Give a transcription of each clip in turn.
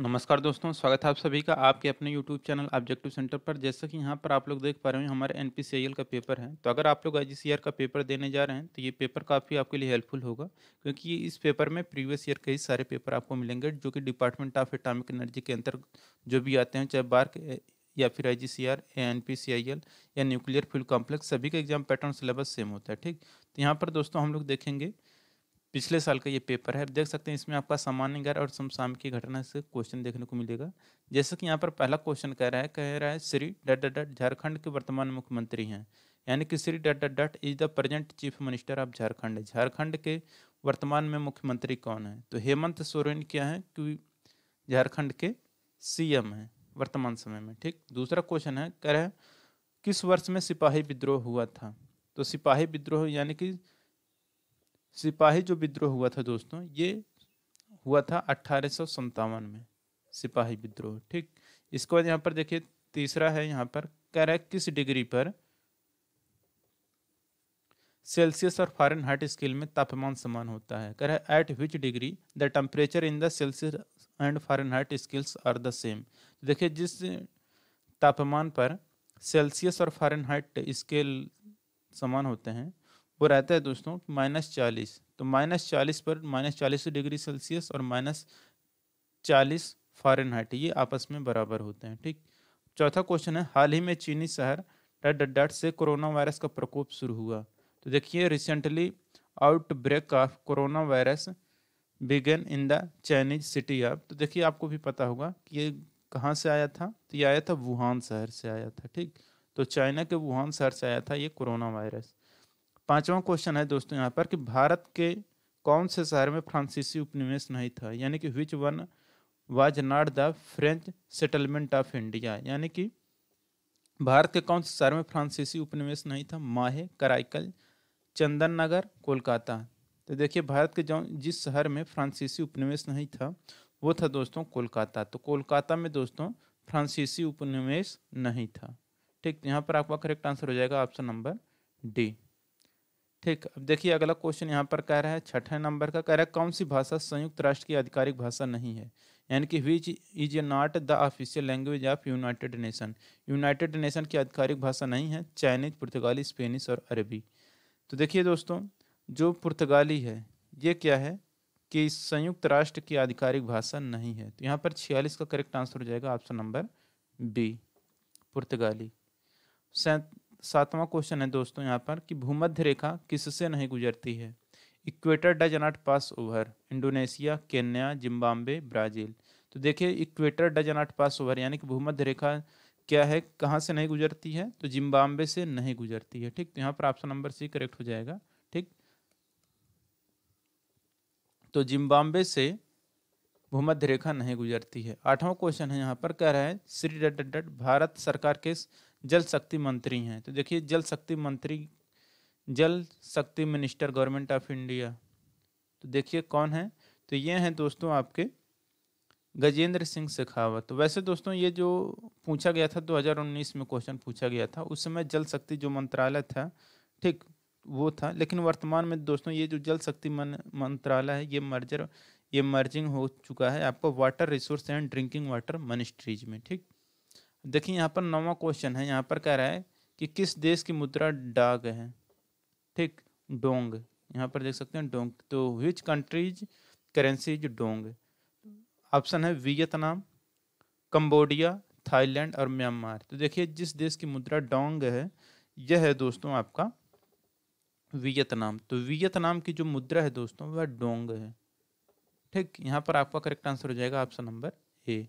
नमस्कार दोस्तों स्वागत है आप सभी का आपके अपने यूट्यूब चैनल ऑब्जेक्टिव सेंटर पर जैसा कि यहाँ पर आप लोग देख पा रहे हैं हमारे एन का पेपर है तो अगर आप लोग आई का पेपर देने जा रहे हैं तो ये पेपर काफ़ी आपके लिए हेल्पफुल होगा क्योंकि इस पेपर में प्रीवियस ईयर कई सारे पेपर आपको मिलेंगे जो कि डिपार्टमेंट ऑफ एटामिक एनर्जी के अंतर्गत जो भी आते हैं चाहे बार्क या फिर I G C R N P C I L या न्यूक्लियर फ्यूल कॉम्प्लेक्स सभी का एग्जाम पैटर्न सिलेबस सेम होता है ठीक तो यहाँ पर दोस्तों हम लोग देखेंगे पिछले साल का ये पेपर है देख सकते हैं इसमें आपका सामान्य गैर और समसाम की घटना से क्वेश्चन देखने को मिलेगा जैसे कि यहाँ पर पहला क्वेश्चन कह रहा है कह रहा है श्री डट डट झारखंड के वर्तमान मुख्यमंत्री हैं यानी कि श्री डट डट is the present chief minister of Jharkhand Jharkhand के वर्तमान में मुख्यमंत्री कौन है तो हेमंत सोरेन क्या है कि झारखंड के सी है वर्तमान समय में ठीक दूसरा क्वेश्चन है कह रहे हैं किस वर्ष में सिपाही विद्रोह हुआ था तो सिपाही विद्रोह यानी कि सिपाही जो विद्रोह हुआ था दोस्तों ये हुआ था अट्ठारह में सिपाही विद्रोह ठीक इसके बाद यहाँ पर देखिए तीसरा है यहाँ पर कह किस डिग्री पर सेल्सियस और फॉरन हार्ट स्केल में तापमान समान होता है कह at which degree the temperature in the Celsius and Fahrenheit scales are the same देखिए जिस तापमान पर सेल्सियस और फॉरन हार्ट स्केल समान होते हैं वो रहता है दोस्तों माइनस चालीस तो माइनस चालीस पर माइनस चालीस डिग्री सेल्सियस और माइनस चालीस हाइट ये आपस में बराबर होते हैं ठीक चौथा क्वेश्चन है हाल ही में चीनी शहर डट डट से कोरोना वायरस का प्रकोप शुरू हुआ तो देखिए recently outbreak of corona virus began in the Chinese city of तो देखिए आपको भी पता होगा कि ये कहाँ से आया था तो ये आया था वुहान शहर से आया था ठीक तो चाइना के वुहान शहर से आया था ये कोरोना वायरस पांचवा क्वेश्चन है दोस्तों यहाँ पर कि भारत के कौन से शहर में फ्रांसीसी उपनिवेश नहीं था यानी कि which one was not the French settlement of India यानी कि भारत के कौन से शहर में फ्रांसीसी उपनिवेश नहीं था माहे कराइकल चंदन नगर कोलकाता तो देखिए भारत के जो जिस शहर में फ्रांसीसी उपनिवेश नहीं था वो था दोस्तों कोलकाता तो कोलकाता में दोस्तों फ्रांसीसी उपनिवेश नहीं था ठीक यहाँ पर आपका करेक्ट आंसर हो जाएगा ऑप्शन नंबर डी ठीक अब देखिए अगला क्वेश्चन यहाँ पर कह रहा है छठे नंबर का कह रहा है कौन सी भाषा संयुक्त राष्ट्र की आधिकारिक भाषा नहीं है यानी कि which is not the official language of United Nation United Nation की आधिकारिक भाषा नहीं है चाइनीज पुर्तगाली स्पेनिश और अरबी तो देखिए दोस्तों जो पुर्तगाली है ये क्या है कि संयुक्त राष्ट्र की आधिकारिक भाषा नहीं है तो यहाँ पर छियालीस का करेक्ट आंसर हो जाएगा ऑप्शन नंबर बी पुर्तगाली सातवां क्वेश्चन है दोस्तों यहाँ पर कि भूमध्य रेखा किससे नहीं गुजरती है equator does not pass over Indonesia Kenya Zimbabwe Brazil तो देखिए equator does not pass over यानी कि भूमध्य रेखा क्या है कहाँ से नहीं गुजरती है तो जिम्बाब्वे से नहीं गुजरती है ठीक तो यहाँ पर ऑप्शन नंबर सी करेक्ट हो जाएगा ठीक तो जिम्बाब्वे से भूमध्य रेखा नहीं गुजरती है आठवां क्वेश्चन है यहाँ पर कह रहा है श्री डट भारत सरकार के जल शक्ति मंत्री हैं तो देखिए जल शक्ति मंत्री जल शक्ति मिनिस्टर गवर्नमेंट ऑफ इंडिया तो देखिए कौन है तो ये हैं दोस्तों आपके गजेंद्र सिंह शेखावत तो वैसे दोस्तों ये जो पूछा गया था 2019 में क्वेश्चन पूछा गया था उस समय जल शक्ति जो मंत्रालय था ठीक वो था लेकिन वर्तमान में दोस्तों ये जो जल शक्ति मंत्रालय है ये मर्जर ये मर्जिंग हो चुका है आपको water resource and drinking water ministries में ठीक देखिए यहाँ पर नवा क्वेश्चन है यहाँ पर कह रहा है कि किस देश की मुद्रा डाग है ठीक डोंग यहाँ पर देख सकते हैं डोंग तो which countries currency is dong option है वियतनाम कंबोडिया थाईलैंड और म्यांमार तो देखिए जिस देश की मुद्रा डोंग है यह है दोस्तों आपका वियतनाम तो वियतनाम की जो मुद्रा है दोस्तों वह डोंग है ठीक यहाँ पर आपका करेक्ट आंसर हो जाएगा ऑप्शन नंबर ए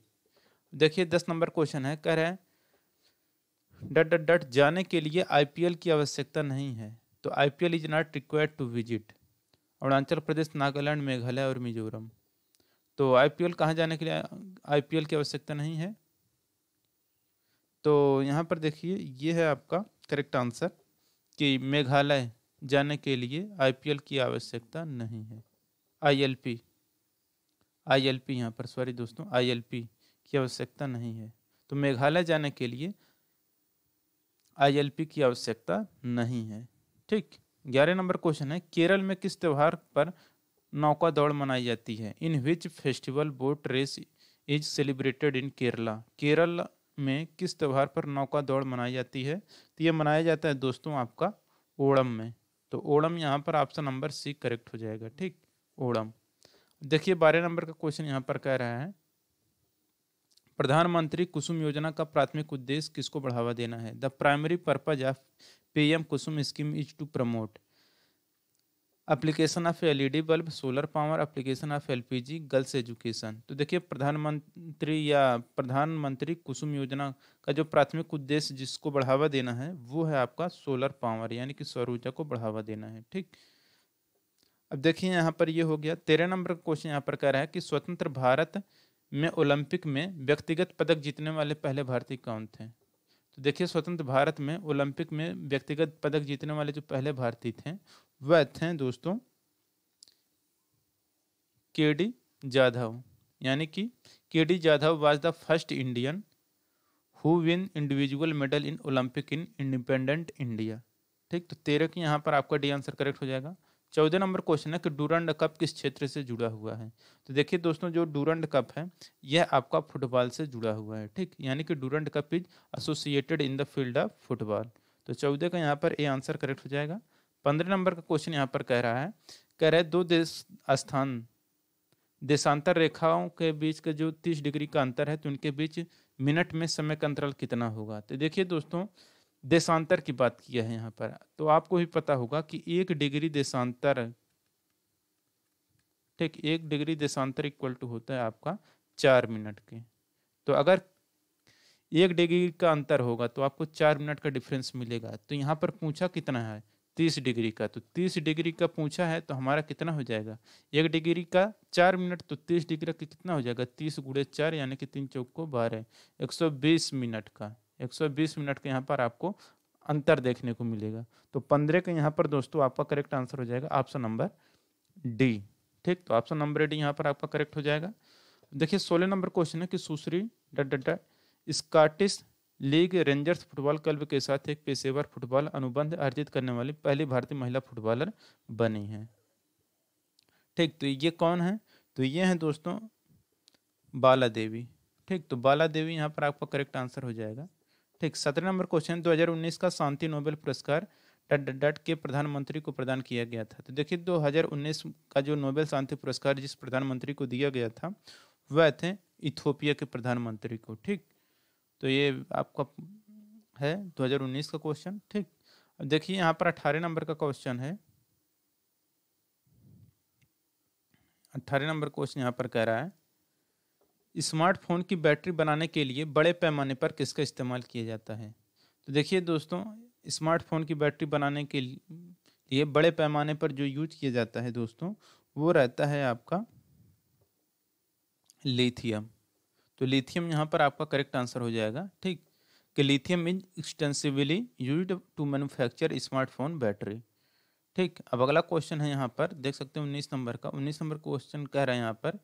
देखिए दस नंबर क्वेश्चन है कह रहे हैं डट डट डट जाने के लिए आईपीएल की आवश्यकता नहीं है तो IPL is not required to visit Arunachal Pradesh Nagaland Meghalaya और मिजोरम तो आईपीएल कहाँ जाने के लिए आईपीएल की आवश्यकता नहीं है तो यहाँ पर देखिए ये है आपका करेक्ट आंसर कि मेघालय जाने के लिए आईपीएल की आवश्यकता नहीं है आईएलपी आईएलपी यहाँ पर सॉरी दोस्तों आईएलपी की आवश्यकता नहीं है तो मेघालय जाने के लिए आईएलपी की आवश्यकता नहीं है ठीक ग्यारह नंबर क्वेश्चन है केरल में किस त्यौहार पर नौका दौड़ मनाई जाती है in which festival boat race is celebrated in Kerala Kerala में किस त्यौहार पर नौका दौड़ मनाई जाती है तो ये मनाया जाता है दोस्तों आपका ओणम में तो ओणम यहाँ पर ऑप्शन नंबर सी करेक्ट हो जाएगा ठीक ओणम देखिए बारह नंबर का क्वेश्चन यहाँ पर कह रहा है प्रधानमंत्री कुसुम योजना का प्राथमिक उद्देश्य किसको बढ़ावा देना है the primary purpose of PM Kusum scheme is to promote application of LED bulb solar power application of LPG girls education तो देखिए प्रधानमंत्री या प्रधानमंत्री कुसुम योजना का जो प्राथमिक उद्देश्य जिसको बढ़ावा देना है वो है आपका सोलर पावर यानी कि सौर ऊर्जा को बढ़ावा देना है ठीक अब देखिए यहाँ पर ये यह हो गया तेरह नंबर का क्वेश्चन यहाँ पर कह रहा है कि स्वतंत्र भारत में ओलंपिक में व्यक्तिगत पदक जीतने वाले पहले भारतीय कौन थे तो देखिए स्वतंत्र भारत में ओलंपिक में व्यक्तिगत पदक जीतने वाले जो पहले भारतीय थे वह थे दोस्तों के डी जाधव यानी कि K D Jadhav was the first Indian who win individual medal in Olympic in independent India ठीक तो तेरह की यहाँ पर आपका डी आंसर करेक्ट हो जाएगा चौदह नंबर क्वेश्चन है कि डूरंड कप किस क्षेत्र से जुड़ा हुआ है तो देखिए दोस्तों जो डूरंड कप है यह आपका फुटबॉल से जुड़ा हुआ है ठीक यानी कि Durand cup is associated in the field of football तो चौदह का यहाँ पर ए आंसर करेक्ट हो जाएगा पंद्रह नंबर का क्वेश्चन यहाँ पर कह रहा है कह रहे दो देश स्थान देशांतर रेखाओं के बीच का जो तीस डिग्री का अंतर है तो उनके बीच मिनट में समय का अंतराल कितना होगा तो देखिए दोस्तों देशांतर की बात किया है यहाँ पर तो आपको भी पता होगा कि एक डिग्री देशांतर ठीक एक डिग्री देशांतर इक्वल टू होता है आपका चार मिनट के तो अगर एक डिग्री का अंतर होगा तो आपको चार मिनट का डिफरेंस मिलेगा तो यहाँ पर पूछा कितना है तीस डिग्री का तो तीस डिग्री का पूछा है तो हमारा कितना हो जाएगा एक डिग्री का चार मिनट तो तीस डिग्री का कितना हो जाएगा तीस गुड़े चार यानी कि तीन चौक को बारह एक सौ बीस मिनट का 120 मिनट के यहाँ पर आपको अंतर देखने को मिलेगा तो पंद्रह के यहाँ पर दोस्तों आपका करेक्ट आंसर हो जाएगा ऑप्शन नंबर डी ठीक तो ऑप्शन नंबर डी यहाँ पर आपका करेक्ट हो जाएगा देखिए सोलह नंबर क्वेश्चन है कि सुश्री डट Scottish league Rangers football club के साथ एक पेशेवर फुटबॉल अनुबंध अर्जित करने वाली पहली भारतीय महिला फुटबॉलर बनी है ठीक तो ये कौन है तो ये हैं दोस्तों बाला देवी ठीक तो बाला देवी यहाँ पर आपका करेक्ट आंसर हो जाएगा ठीक सत्रह नंबर क्वेश्चन 2019 का शांति नोबेल पुरस्कार डट डट के प्रधानमंत्री को प्रदान किया गया था तो देखिए 2019 का जो नोबेल शांति पुरस्कार जिस प्रधानमंत्री को दिया गया था वह थे इथोपिया के प्रधानमंत्री को ठीक तो ये आपका है 2019 का क्वेश्चन ठीक अब देखिए यहाँ पर अठारह नंबर का क्वेश्चन है अठारह नंबर क्वेश्चन यहाँ पर कह रहा है स्मार्टफोन की बैटरी बनाने के लिए बड़े पैमाने पर किसका इस्तेमाल किया जाता है तो देखिए दोस्तों स्मार्टफोन की बैटरी बनाने के लिए बड़े पैमाने पर जो यूज किया जाता है दोस्तों वो रहता है आपका लिथियम तो लिथियम यहाँ पर आपका करेक्ट आंसर हो जाएगा ठीक कि lithium is extensively use to manufacture smartphone battery ठीक अब अगला क्वेश्चन है यहाँ पर देख सकते हैं उन्नीस नंबर का उन्नीस नंबर क्वेश्चन कह रहे हैं यहाँ पर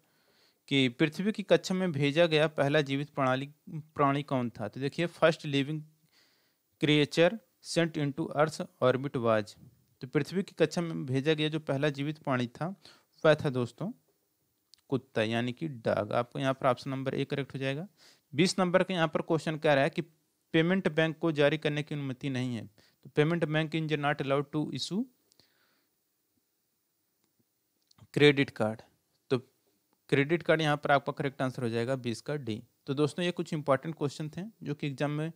कि पृथ्वी की कक्षा में भेजा गया पहला जीवित प्रणाली प्राणी कौन था तो देखिए first living creature sent into earth orbit was तो पृथ्वी की कक्षा में भेजा गया जो पहला जीवित प्राणी था वह था दोस्तों कुत्ता यानी कि डाग आपको यहाँ पर ऑप्शन नंबर ए करेक्ट हो जाएगा बीस नंबर का यहाँ पर क्वेश्चन कह रहा है कि पेमेंट बैंक को जारी करने की अनुमति नहीं है तो payment bank is not allowed to issue credit card credit card यहाँ पर आपका करेक्ट आंसर हो जाएगा बीस का डी तो दोस्तों ये कुछ इंपॉर्टेंट क्वेश्चन थे जो कि एग्जाम में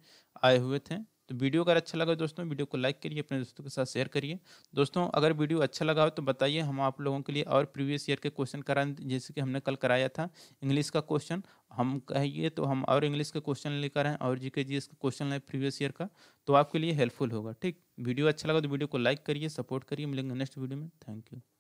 आए हुए थे तो वीडियो अगर अच्छा लगा दोस्तों वीडियो को लाइक करिए अपने दोस्तों के साथ शेयर करिए दोस्तों अगर वीडियो अच्छा लगा हो तो बताइए हम आप लोगों के लिए और प्रीवियस ईयर के क्वेश्चन कराएं जैसे कि हमने कल कराया था इंग्लिश का क्वेश्चन हम कहिए तो हम और इंग्लिश के क्वेश्चन लेकर आएँ और जी के जी का क्वेश्चन लें प्रीवियस ईयर का तो आपके लिए हेल्पफुल होगा ठीक वीडियो अच्छा लगा तो वीडियो को लाइक करिए सपोर्ट करिए मिलेंगे नेक्स्ट वीडियो में थैंक यू